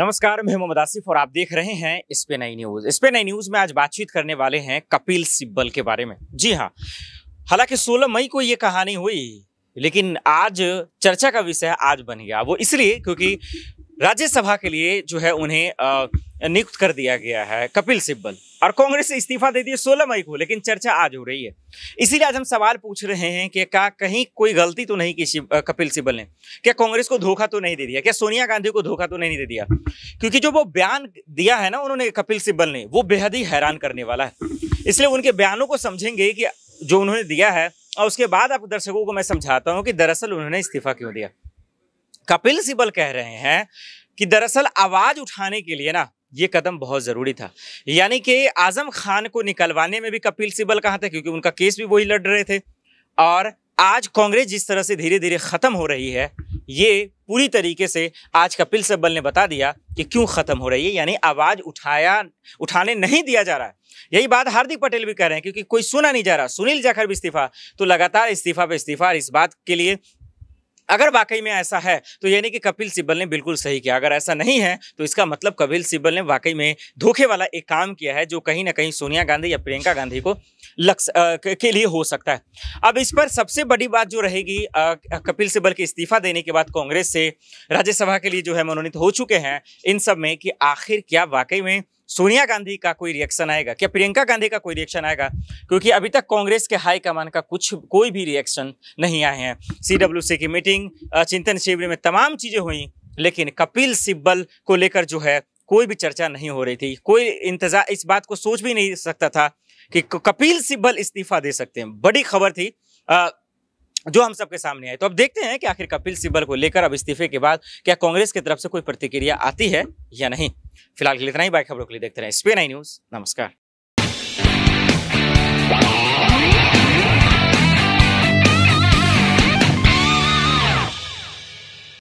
नमस्कार मैं मोहम्मद आसिफ और आप देख रहे हैं इस पे नई न्यूज इस पे नई न्यूज में आज बातचीत करने वाले हैं कपिल सिब्बल के बारे में जी हाँ हालांकि 16 मई को ये कहानी हुई लेकिन आज चर्चा का विषय आज बन गया वो इसलिए क्योंकि राज्यसभा के लिए जो है उन्हें नियुक्त कर दिया गया है कपिल सिब्बल और कांग्रेस से इस्तीफा दे दिए 16 मई को लेकिन चर्चा आज हो रही है इसीलिए आज हम सवाल पूछ रहे हैं कि क्या कहीं कोई गलती तो नहीं की कपिल सिब्बल ने क्या कांग्रेस को धोखा तो नहीं दे दिया क्या सोनिया गांधी को धोखा तो नहीं दे दिया क्योंकि जो वो बयान दिया है ना उन्होंने कपिल सिब्बल ने वो बेहद ही हैरान करने वाला है इसलिए उनके बयानों को समझेंगे कि जो उन्होंने दिया है और उसके बाद आप दर्शकों को मैं समझाता हूँ कि दरअसल उन्होंने इस्तीफा क्यों दिया कपिल सिब्बल कह रहे हैं कि दरअसल आवाज उठाने के लिए ना ये कदम बहुत ज़रूरी था यानी कि आजम खान को निकलवाने में भी कपिल सिब्बल कहाँ था क्योंकि उनका केस भी वही लड़ रहे थे और आज कांग्रेस जिस तरह से धीरे धीरे ख़त्म हो रही है ये पूरी तरीके से आज कपिल सिब्बल ने बता दिया कि क्यों ख़त्म हो रही है यानी आवाज़ उठाया उठाने नहीं दिया जा रहा है यही बात हार्दिक पटेल भी कह रहे हैं क्योंकि कोई सुना नहीं जा रहा सुनील जाखड़ भी इस्तीफा तो लगातार इस्तीफा पे इस्तीफा इस बात के लिए अगर वाकई में ऐसा है तो यानी कि कपिल सिब्बल ने बिल्कुल सही किया अगर ऐसा नहीं है तो इसका मतलब कपिल सिब्बल ने वाकई में धोखे वाला एक काम किया है जो कहीं ना कहीं सोनिया गांधी या प्रियंका गांधी को लक्ष्य के लिए हो सकता है अब इस पर सबसे बड़ी बात जो रहेगी कपिल सिब्बल के इस्तीफा देने के बाद कांग्रेस से राज्यसभा के लिए जो है मनोनीत हो चुके हैं इन सब में कि आखिर क्या वाकई में सोनिया गांधी का कोई रिएक्शन आएगा क्या प्रियंका गांधी का कोई रिएक्शन आएगा क्योंकि अभी तक कांग्रेस के हाई कमान का कुछ कोई भी रिएक्शन नहीं आए हैं सी की मीटिंग चिंतन शिविर में तमाम चीज़ें हुई लेकिन कपिल सिब्बल को लेकर जो है कोई भी चर्चा नहीं हो रही थी कोई इंतजार इस बात को सोच भी नहीं सकता था कि कपिल सिब्बल इस्तीफा दे सकते हैं बड़ी खबर थी आ, जो हम सबके सामने आए तो अब देखते हैं कि आखिर कपिल सिब्बल को लेकर अब इस्तीफे के बाद क्या कांग्रेस की तरफ से कोई प्रतिक्रिया आती है या नहीं फिलहाल के लिए इतना ही बाय खबरों के लिए देखते रहे एस न्यूज नमस्कार